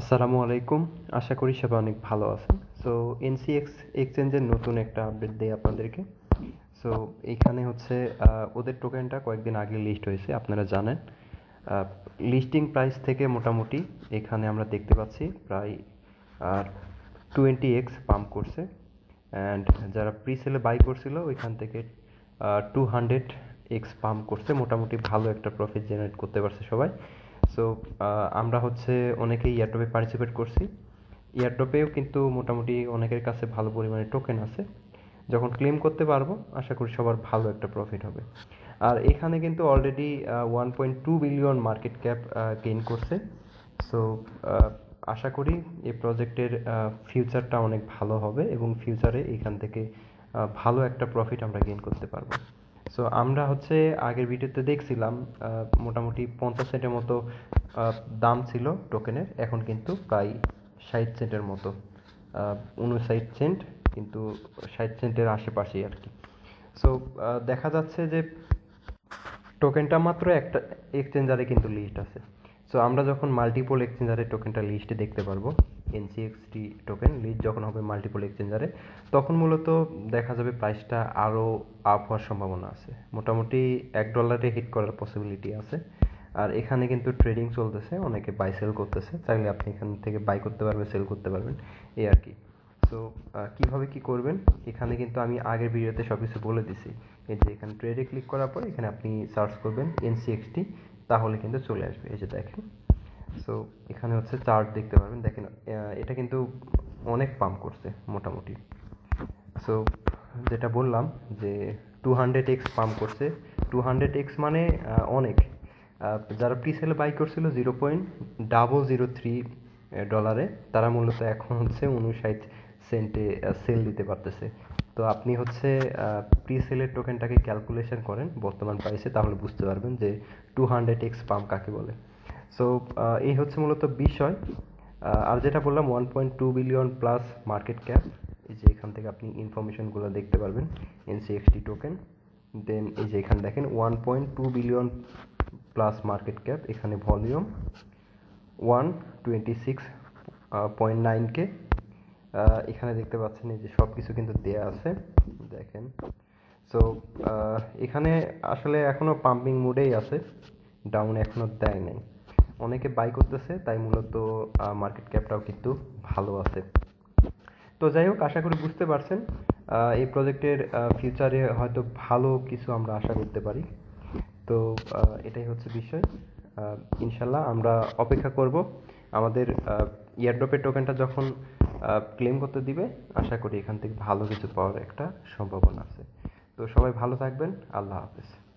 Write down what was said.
আসসালামু আলাইকুম আশা করি সবাই অনেক ভালো আছেন সো এনসিএক্স এক্সচেঞ্জের নতুন একটা আপডেট দেয় আপনাদেরকে সো এখানে হচ্ছে ওদের টোকেনটা কয়েকদিন আগে লিস্ট হয়েছে আপনারা জানেন লিস্টিং প্রাইস থেকে মোটামুটি এখানে আমরা দেখতে পাচ্ছি প্রায় আর টোয়েন্টি এক্স পাম্প করছে অ্যান্ড যারা প্রি সেলে বাই করছিল ওইখান থেকে টু হান্ড্রেড এক্স পাম্প করছে মোটামুটি ভালো একটা প্রফিট জেনারেট করতে পারছে সবাই সো আমরা হচ্ছে অনেকেই ইয়ারটপে পার্টিসিপেট করছি ইয়ারটপেও কিন্তু মোটামুটি অনেকের কাছে ভালো পরিমাণে টোকেন আছে যখন ক্লেম করতে পারবো আশা করি সবার ভালো একটা প্রফিট হবে আর এখানে কিন্তু already one point two billion market cap gain করছে সো আশা করি এই প্রজেক্টের ফিউচারটা অনেক ভালো হবে এবং ফিউচারে এখান থেকে ভালো একটা প্রফিট আমরা গেইন করতে পারবো সো আমরা হচ্ছে আগের ভিডিওতে দেখছিলাম মোটামুটি পঞ্চাশ সেন্টের মতো দাম ছিল টোকেনের এখন কিন্তু প্রায় ষাট সেন্টের মতো উনষাট সেন্ট কিন্তু ষাট সেন্টের আশেপাশেই আর কি সো দেখা যাচ্ছে যে টোকেনটা মাত্র একটা এক্সচেঞ্জারে কিন্তু লিস্ট আছে সো আমরা যখন মাল্টিপল এক্সচেঞ্জারের টোকেনটা লিস্টে দেখতে পারবো এনসিএক্সটি টোকেন লিস্ট যখন হবে মাল্টিপল এক্সচেঞ্জারে তখন মূলত দেখা যাবে প্রাইসটা আরও আপ হওয়ার সম্ভাবনা আছে মোটামুটি এক ডলারে হিট করার পসিবিলিটি আছে আর এখানে কিন্তু ট্রেডিং চলতেছে অনেকে বাই সেল করতেছে চাইলে আপনি এখান থেকে বাই করতে পারবেন সেল করতে পারবেন এই আর কি তো কীভাবে কী করবেন এখানে কিন্তু আমি আগের ভিডিওতে সব কিছু বলে দিছি এই যে এখানে ট্রেডে ক্লিক করার পর এখানে আপনি সার্চ করবেন এনসিএক্সটি তাহলে কিন্তু চলে আসবে এই যে দেখেন সো এখানে হচ্ছে চার্ট দেখতে পাবেন দেখেন এটা কিন্তু অনেক পাম্প করছে মোটামুটি সো যেটা বললাম যে টু হান্ড্রেড এক্স পাম্প করছে টু হান্ড্রেড এক্স মানে অনেক যারা পিসেল বাই করছিল zero point double zero three ডলারে তারা মূলত এখন হচ্ছে উনিশ সেন্টে সেল দিতে পারতেছে তো আপনি হচ্ছে প্রি সেলের টোকেনটাকে ক্যালকুলেশন করেন বর্তমান প্রাইসে তাহলে বুঝতে পারবেন যে টু হান্ড্রেড এক্স পাম্প কাকে বলে সো এই হচ্ছে মূলত বিষয় আর যেটা বললাম one point two billion plus market cap এই যে এখান থেকে আপনি ইনফরমেশনগুলো দেখতে পারবেন এনসিএক্সটি টোকেন দেন এই যে এখানে দেখেন one point two billion plus market cap এখানে volume one twenty six point nine K এখানে দেখতে পাচ্ছেন এই যে সব কিছু কিন্তু দেয়া আছে দেখেন সো এখানে আসলে এখনও পাম্পিং মুডেই আছে ডাউন এখনও দেয় নাই অনেকে বাই করতেছে তাই মূলত মার্কেট ক্যাপটাও কিন্তু ভালো আছে তো যাই হোক আশা করি বুঝতে পারছেন এই প্রজেক্টের ফিউচারে হয়তো ভালো কিছু আমরা আশা করতে পারি তো এটাই হচ্ছে বিষয় ইনশাল্লাহ আমরা অপেক্ষা করব আমাদের ইয়ারড্রপের টোকেনটা যখন ক্লেম করতে দিবে আশা করি এখান থেকে ভালো কিছু পাওয়ার একটা সম্ভাবনা আছে তো সবাই ভালো থাকবেন আল্লাহ হাফেজ